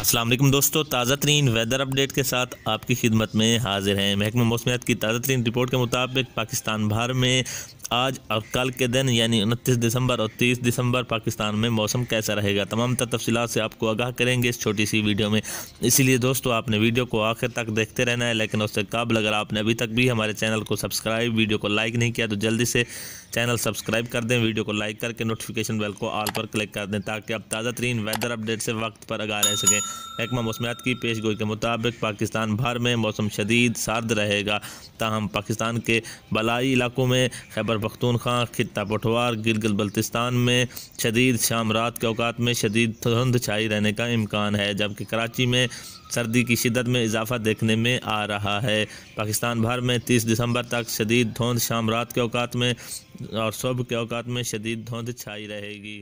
असलम दोस्तों ताज़ा तरीन वेदर अपडेट के साथ आपकी खिदमत में हाजिर हैं महकमा मौसमियात की ताज़ा तरीन रिपोर्ट के मुताबिक पाकिस्तान भर में आज और कल के दिन यानी उनतीस दिसंबर और तीस दिसंबर पाकिस्तान में मौसम कैसा रहेगा तमाम तफसीत से आपको आगाह करेंगे इस छोटी सी वीडियो में इसीलिए दोस्तों आपने वीडियो को आखिर तक देखते रहना है लेकिन उससे कबल अगर आपने अभी तक भी हमारे चैनल को सब्सक्राइब वीडियो को लाइक नहीं किया तो जल्दी से चैनल सब्सक्राइब कर दें वीडियो को लाइक करके नोटिफिकेशन बेल को ऑल पर क्लिक कर दें ताकि आप ताज़ा तरीन वेदर अपडेट से वक्त पर आगा रह सकें महकमा मौसमियात की पेश गोई के मुताबिक पाकिस्तान भर में मौसम शदीद सर्द रहेगा ताहम पाकिस्तान के बलाई इलाकों में खैबर पख्तूनख्वा खत्ता पठवार गिलगल बल्तिस्तान में शदीद शाम रात के अवकात में शदीद धुंध छाई रहने का इम्कान है जबकि कराची में सर्दी की शिदत में इजाफा देखने में आ रहा है पाकिस्तान भर में 30 दिसंबर तक शदीद धुंध शाम रात के अवकात में और सुबह के अवकात में शदीद धुंध छाई रहेगी